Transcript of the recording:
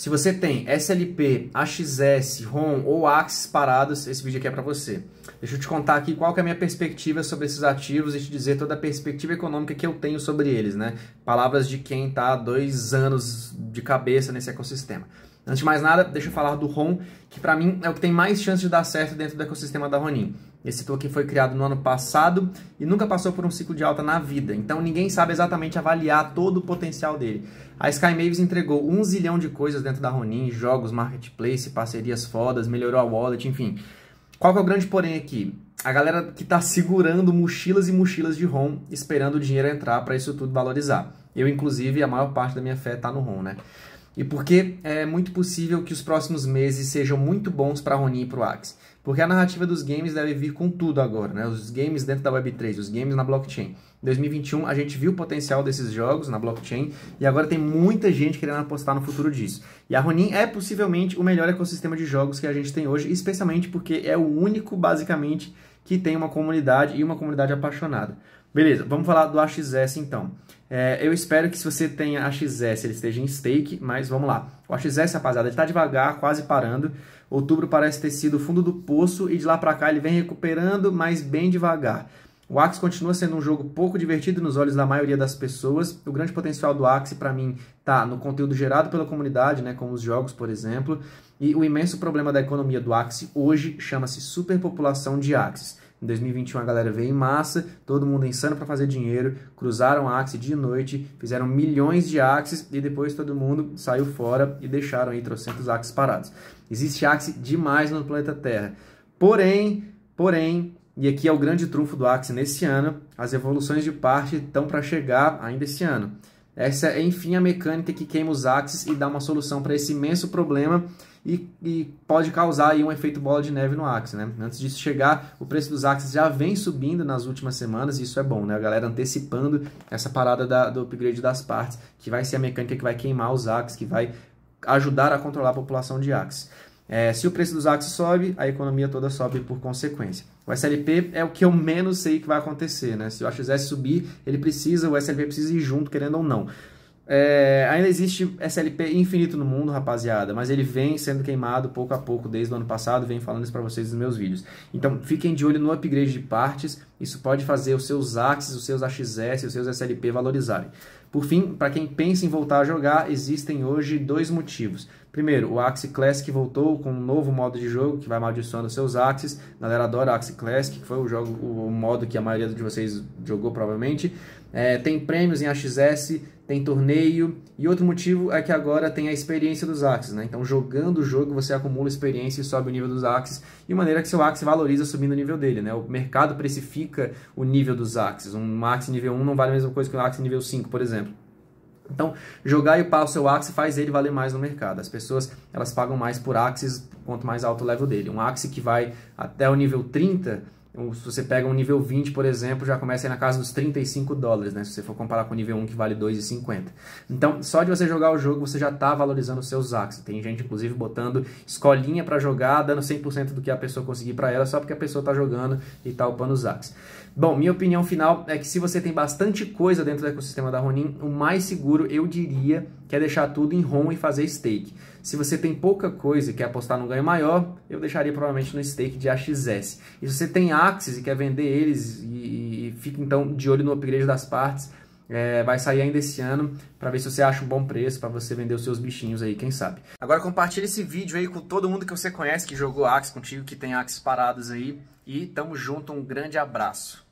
Se você tem SLP, AXS, ROM ou Axis parados, esse vídeo aqui é para você. Deixa eu te contar aqui qual é a minha perspectiva sobre esses ativos e te dizer toda a perspectiva econômica que eu tenho sobre eles, né? Palavras de quem tá há dois anos de cabeça nesse ecossistema. Antes de mais nada, deixa eu falar do ROM, que para mim é o que tem mais chance de dar certo dentro do ecossistema da Ronin. Esse token foi criado no ano passado e nunca passou por um ciclo de alta na vida, então ninguém sabe exatamente avaliar todo o potencial dele. A Sky entregou um zilhão de coisas dentro da Ronin, jogos, marketplace, parcerias fodas, melhorou a wallet, enfim. Qual que é o grande porém aqui? A galera que está segurando mochilas e mochilas de ROM, esperando o dinheiro entrar para isso tudo valorizar. Eu, inclusive, a maior parte da minha fé está no ROM, né? E porque é muito possível que os próximos meses sejam muito bons para Ronin e para o Axie. Porque a narrativa dos games deve vir com tudo agora, né? Os games dentro da Web3, os games na blockchain. Em 2021 a gente viu o potencial desses jogos na blockchain e agora tem muita gente querendo apostar no futuro disso. E a Ronin é possivelmente o melhor ecossistema de jogos que a gente tem hoje, especialmente porque é o único, basicamente, que tem uma comunidade e uma comunidade apaixonada. Beleza, vamos falar do AXS então. É, eu espero que se você tenha AXS, ele esteja em stake, mas vamos lá. O AXS, rapaziada, ele está devagar, quase parando. Outubro parece ter sido o fundo do poço e de lá para cá ele vem recuperando, mas bem devagar. O Axe continua sendo um jogo pouco divertido nos olhos da maioria das pessoas. O grande potencial do Axe, para mim, tá no conteúdo gerado pela comunidade, né, como os jogos, por exemplo. E o imenso problema da economia do Axe hoje chama-se superpopulação de Axes. Em 2021 a galera veio em massa, todo mundo insano para fazer dinheiro, cruzaram a Axie de noite, fizeram milhões de Axies e depois todo mundo saiu fora e deixaram aí trocentos Axies parados. Existe Axie demais no planeta Terra. Porém, porém, e aqui é o grande trunfo do Axie nesse ano, as evoluções de parte estão para chegar ainda esse ano. Essa é, enfim, a mecânica que queima os axes e dá uma solução para esse imenso problema e, e, pode causar aí um efeito bola de neve no axe, né? Antes disso chegar, o preço dos axes já vem subindo nas últimas semanas e isso é bom, né? A galera antecipando essa parada da, do upgrade das partes, que vai ser a mecânica que vai queimar os axes, que vai ajudar a controlar a população de axes. É, se o preço dos atos sobe, a economia toda sobe por consequência. O SLP é o que eu menos sei que vai acontecer, né? Se o AXS subir, ele precisa, o SLP precisa ir junto, querendo ou não. É, ainda existe SLP infinito no mundo, rapaziada, mas ele vem sendo queimado pouco a pouco desde o ano passado, vem falando isso para vocês nos meus vídeos. Então fiquem de olho no upgrade de partes, isso pode fazer os seus axes, os seus AXS, os seus SLP valorizarem. Por fim, para quem pensa em voltar a jogar, existem hoje dois motivos. Primeiro, o Axie Classic voltou com um novo modo de jogo que vai amaldiçoando seus Axis. A galera adora Axie Classic, que foi o, jogo, o modo que a maioria de vocês jogou provavelmente. É, tem prêmios em AXS, tem torneio. E outro motivo é que agora tem a experiência dos Axis, né? Então, jogando o jogo, você acumula experiência e sobe o nível dos Axis. E maneira que seu Axis valoriza subindo o nível dele, né? O mercado precifica o nível dos Axis. Um Axis nível 1 não vale a mesma coisa que um Axis nível 5, por exemplo. Então, jogar e upar o seu Axie faz ele valer mais no mercado. As pessoas elas pagam mais por Axies quanto mais alto o level dele. Um Axie que vai até o nível 30 se você pega um nível 20, por exemplo, já começa aí na casa dos 35 dólares, né? Se você for comparar com o nível 1, que vale 2,50. Então, só de você jogar o jogo, você já está valorizando os seus axes. Tem gente, inclusive, botando escolinha para jogar, dando 100% do que a pessoa conseguir para ela, só porque a pessoa está jogando e tá upando os axes. Bom, minha opinião final é que se você tem bastante coisa dentro do ecossistema da Ronin, o mais seguro, eu diria, que é deixar tudo em ROM e fazer stake. Se você tem pouca coisa e quer apostar num ganho maior, eu deixaria provavelmente no stake de AXS. E se você tem Axis e quer vender eles e, e fica então de olho no upgrade das partes, é, vai sair ainda esse ano para ver se você acha um bom preço para você vender os seus bichinhos aí, quem sabe. Agora compartilha esse vídeo aí com todo mundo que você conhece que jogou Axis contigo, que tem Axis parados aí. E tamo junto, um grande abraço.